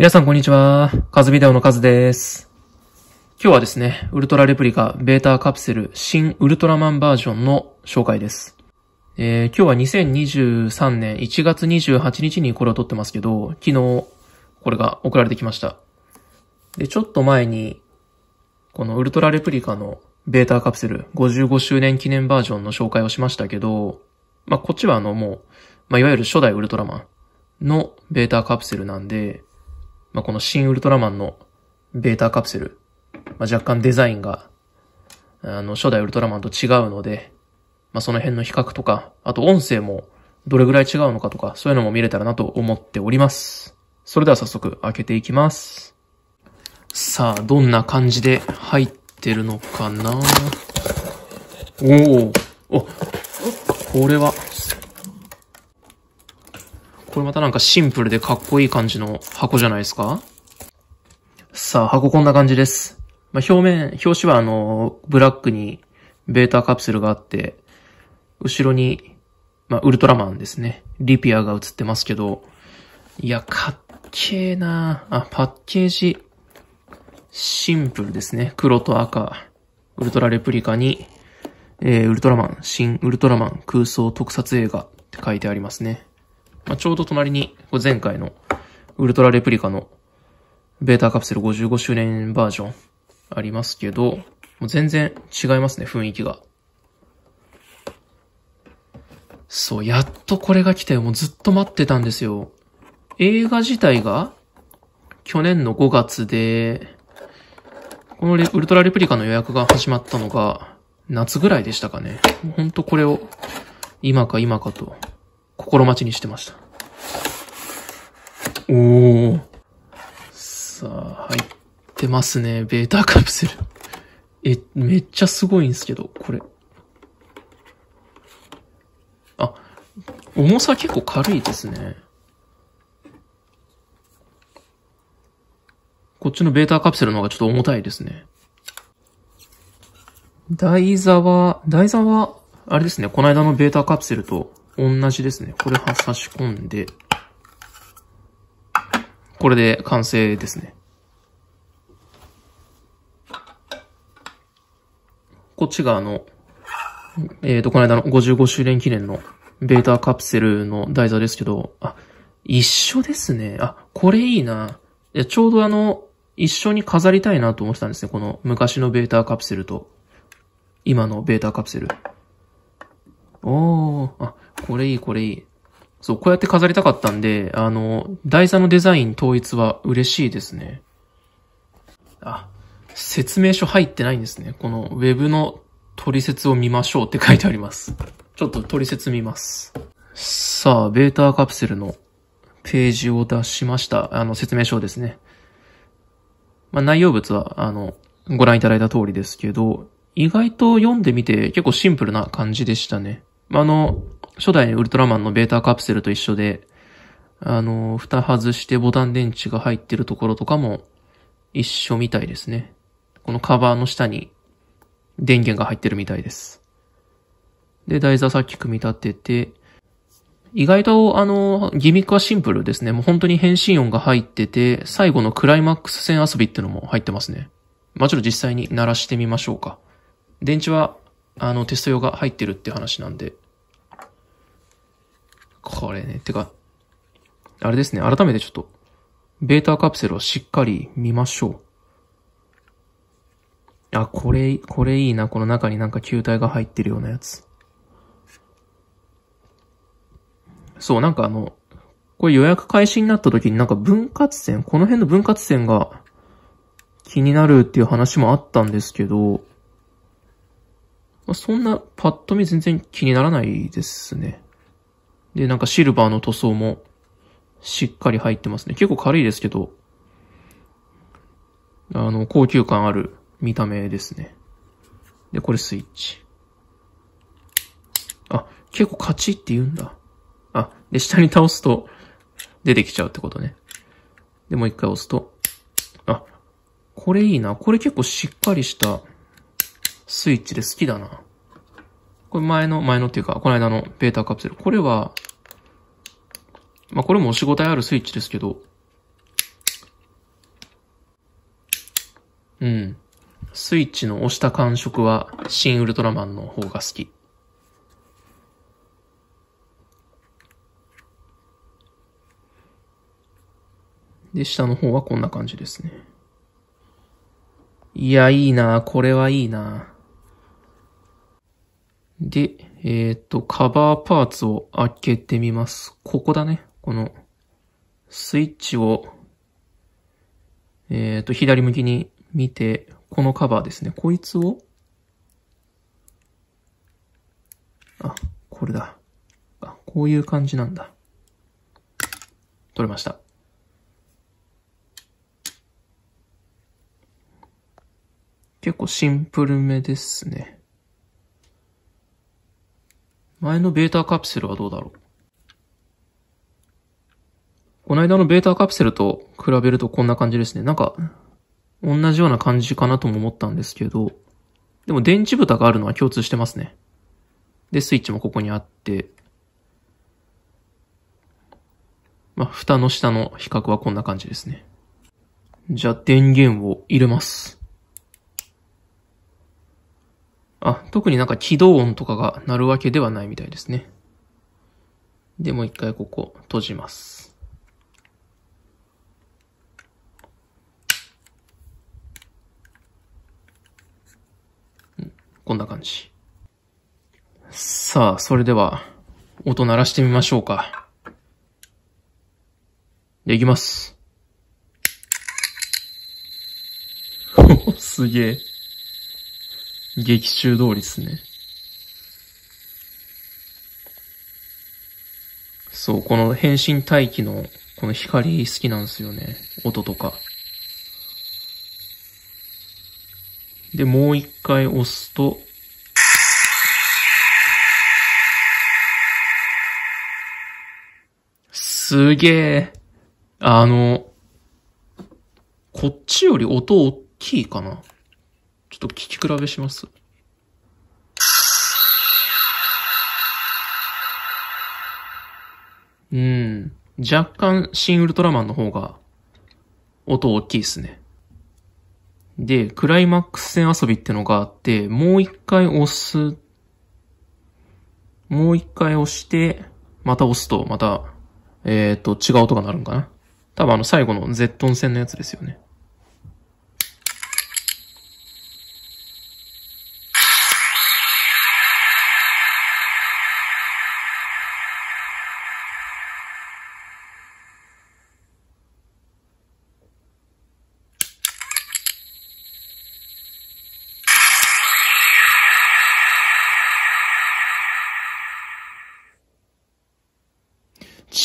皆さんこんにちは。カズビデオのカズです。今日はですね、ウルトラレプリカベータカプセル新ウルトラマンバージョンの紹介です。えー、今日は2023年1月28日にこれを撮ってますけど、昨日これが送られてきました。で、ちょっと前に、このウルトラレプリカのベータカプセル55周年記念バージョンの紹介をしましたけど、まあ、こっちはあのもう、まあ、いわゆる初代ウルトラマンのベータカプセルなんで、まあ、この新ウルトラマンのベータカプセル、まあ、若干デザインが、あの、初代ウルトラマンと違うので、まあ、その辺の比較とか、あと音声もどれぐらい違うのかとか、そういうのも見れたらなと思っております。それでは早速開けていきます。さあ、どんな感じで入ってるのかなおお、お、これは、これまたなんかシンプルでかっこいい感じの箱じゃないですかさあ、箱こんな感じです。まあ、表面、表紙はあの、ブラックにベータカプセルがあって、後ろに、まあ、ウルトラマンですね。リピアが映ってますけど、いや、かっけーなあ、パッケージ、シンプルですね。黒と赤、ウルトラレプリカに、えー、ウルトラマン、新ウルトラマン空想特撮映画って書いてありますね。まあ、ちょうど隣に、前回のウルトラレプリカのベータカプセル55周年バージョンありますけど、もう全然違いますね、雰囲気が。そう、やっとこれが来たよ。もうずっと待ってたんですよ。映画自体が、去年の5月で、このウルトラレプリカの予約が始まったのが、夏ぐらいでしたかね。ほんとこれを、今か今かと心待ちにしてました。おー。さあ、入ってますね。ベータカプセル。え、めっちゃすごいんですけど、これ。あ、重さ結構軽いですね。こっちのベータカプセルの方がちょっと重たいですね。台座は、台座は、あれですね、この間のベータカプセルと同じですね。これは差し込んで、これで完成ですね。こっちがあの、えっ、ー、と、この間の55周年記念のベータカプセルの台座ですけど、あ、一緒ですね。あ、これいいな。いちょうどあの、一緒に飾りたいなと思ってたんですね。この昔のベータカプセルと、今のベータカプセル。おー、あ、これいい、これいい。そう、こうやって飾りたかったんで、あの、台座のデザイン統一は嬉しいですね。あ、説明書入ってないんですね。この Web の取説を見ましょうって書いてあります。ちょっと取説見ます。さあ、ベータカプセルのページを出しました。あの、説明書ですね。まあ、内容物は、あの、ご覧いただいた通りですけど、意外と読んでみて結構シンプルな感じでしたね。あの、初代ウルトラマンのベータカプセルと一緒で、あの、蓋外してボタン電池が入ってるところとかも一緒みたいですね。このカバーの下に電源が入ってるみたいです。で、台座さっき組み立てて、意外とあの、ギミックはシンプルですね。もう本当に変身音が入ってて、最後のクライマックス線遊びってのも入ってますね。まあ、ちょっと実際に鳴らしてみましょうか。電池は、あの、テスト用が入ってるって話なんで、これね、てか、あれですね、改めてちょっと、ベータカプセルをしっかり見ましょう。あ、これ、これいいな、この中になんか球体が入ってるようなやつ。そう、なんかあの、これ予約開始になった時になんか分割線、この辺の分割線が気になるっていう話もあったんですけど、まそんなパッと見全然気にならないですね。で、なんかシルバーの塗装もしっかり入ってますね。結構軽いですけど、あの、高級感ある見た目ですね。で、これスイッチ。あ、結構カチって言うんだ。あ、で、下に倒すと出てきちゃうってことね。で、もう一回押すと、あ、これいいな。これ結構しっかりしたスイッチで好きだな。これ前の、前のっていうか、この間のベータカプセル。これは、まあ、これも押し5あるスイッチですけど、うん。スイッチの押した感触は、新ウルトラマンの方が好き。で、下の方はこんな感じですね。いや、いいなこれはいいなで、えっ、ー、と、カバーパーツを開けてみます。ここだね。この、スイッチを、えっ、ー、と、左向きに見て、このカバーですね。こいつを、あ、これだ。あ、こういう感じなんだ。取れました。結構シンプルめですね。前のベータカプセルはどうだろうこの間のベータカプセルと比べるとこんな感じですね。なんか、同じような感じかなとも思ったんですけど、でも電池蓋があるのは共通してますね。で、スイッチもここにあって、まあ、蓋の下の比較はこんな感じですね。じゃあ電源を入れます。あ、特になんか起動音とかが鳴るわけではないみたいですね。で、もう一回ここ閉じます。こんな感じ。さあ、それでは、音鳴らしてみましょうか。できます。すげえ。劇中通りっすね。そう、この変身待機のこの光好きなんですよね。音とか。で、もう一回押すと、すげえ。あの、こっちより音大きいかな。と聞き比べします。うん。若干、シン・ウルトラマンの方が、音大きいっすね。で、クライマックス戦遊びってのがあって、もう一回押す。もう一回押して、また押すと、また、えっ、ー、と、違う音が鳴るんかな。多分あの、最後のゼットン戦のやつですよね。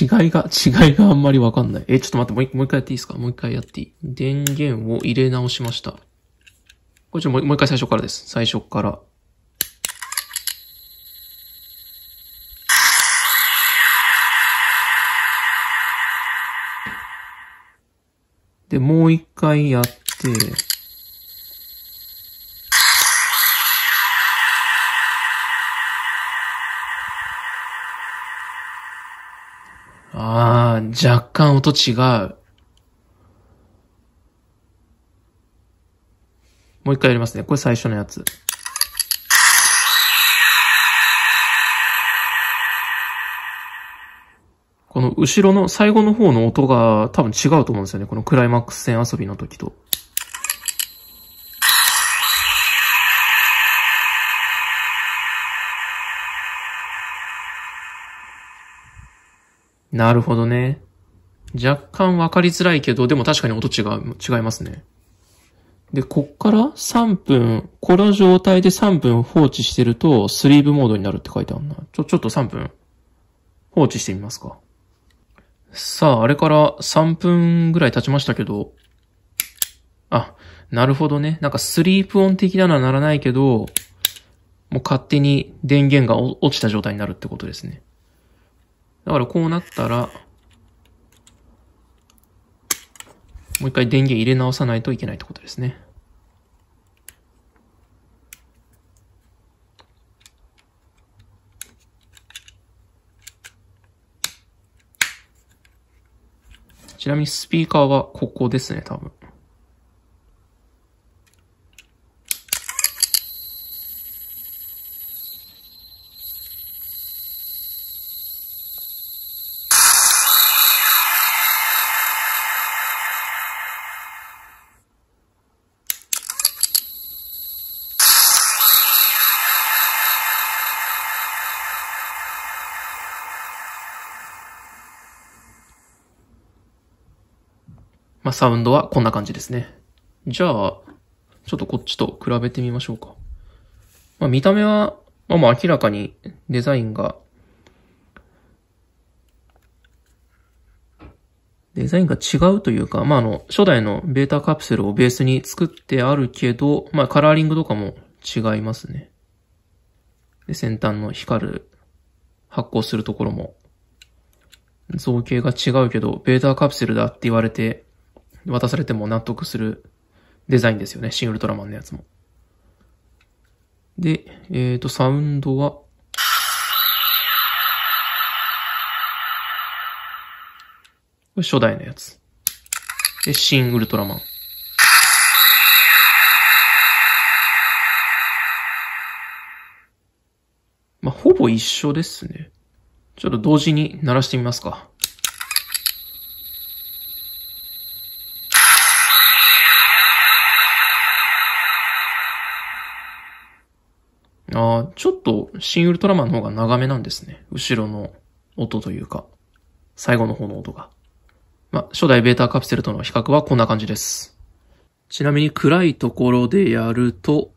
違いが、違いがあんまりわかんない。え、ちょっと待って、もう一もう一回やっていいですかもう一回やっていい電源を入れ直しました。これちょ、もう一回最初からです。最初から。で、もう一回やって、ああ、若干音違う。もう一回やりますね。これ最初のやつ。この後ろの最後の方の音が多分違うと思うんですよね。このクライマックス戦遊びの時と。なるほどね。若干わかりづらいけど、でも確かに音違う、違いますね。で、こっから3分、この状態で3分放置してると、スリーブモードになるって書いてあるな。ちょ、ちょっと3分、放置してみますか。さあ、あれから3分ぐらい経ちましたけど、あ、なるほどね。なんかスリープ音的なのはならないけど、もう勝手に電源が落ちた状態になるってことですね。だからこうなったら、もう一回電源入れ直さないといけないってことですね。ちなみにスピーカーはここですね、多分。まあ、サウンドはこんな感じですね。じゃあ、ちょっとこっちと比べてみましょうか。まあ、見た目は、まあ、明らかにデザインが、デザインが違うというか、まあ、あの、初代のベータカプセルをベースに作ってあるけど、まあ、カラーリングとかも違いますね。で、先端の光る、発光するところも、造形が違うけど、ベータカプセルだって言われて、渡されても納得するデザインですよね。シン・ウルトラマンのやつも。で、えっ、ー、と、サウンドは、初代のやつ。で、シン・ウルトラマン。まあ、ほぼ一緒ですね。ちょっと同時に鳴らしてみますか。ちょっと新ウルトラマンの方が長めなんですね。後ろの音というか、最後の方の音が。まあ、初代ベータカプセルとの比較はこんな感じです。ちなみに暗いところでやると、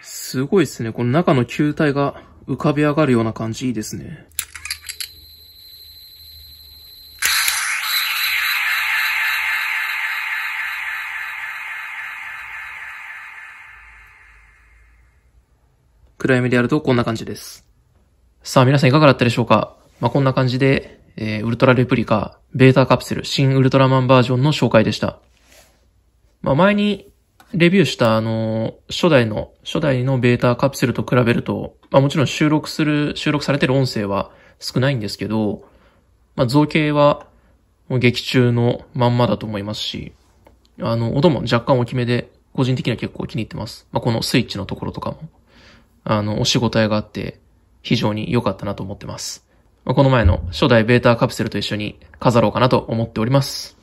すごいですね。この中の球体が浮かび上がるような感じいいですね。暗闇でやるとこんな感じです。さあ、皆さんいかがだったでしょうかまあ、こんな感じで、えー、ウルトラレプリカ、ベータカプセル、新ウルトラマンバージョンの紹介でした。まあ、前にレビューしたあの、初代の、初代のベータカプセルと比べると、まあ、もちろん収録する、収録されてる音声は少ないんですけど、まあ、造形はもう劇中のまんまだと思いますし、あの、音も若干大きめで、個人的には結構気に入ってます。まあ、このスイッチのところとかも。あの、お仕事があって、非常に良かったなと思ってます。この前の初代ベータカプセルと一緒に飾ろうかなと思っております。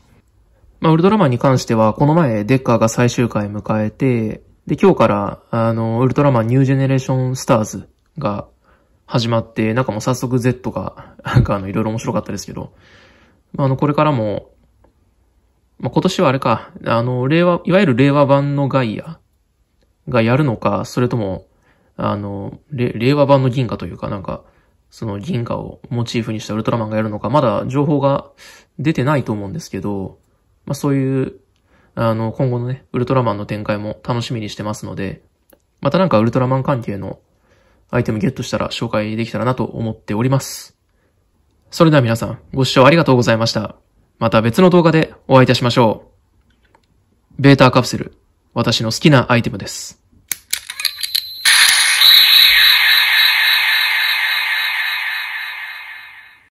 まあ、ウルトラマンに関しては、この前、デッカーが最終回迎えて、で、今日から、あの、ウルトラマンニュージェネレーションスターズが始まって、なんかもう早速 Z が、なんかあの、いろいろ面白かったですけど、まあ、あの、これからも、まあ、今年はあれか、あの、令和、いわゆる令和版のガイアがやるのか、それとも、あの、令和版の銀河というかなんか、その銀河をモチーフにしたウルトラマンがやるのか、まだ情報が出てないと思うんですけど、まあそういう、あの、今後のね、ウルトラマンの展開も楽しみにしてますので、またなんかウルトラマン関係のアイテムゲットしたら紹介できたらなと思っております。それでは皆さん、ご視聴ありがとうございました。また別の動画でお会いいたしましょう。ベータカプセル、私の好きなアイテムです。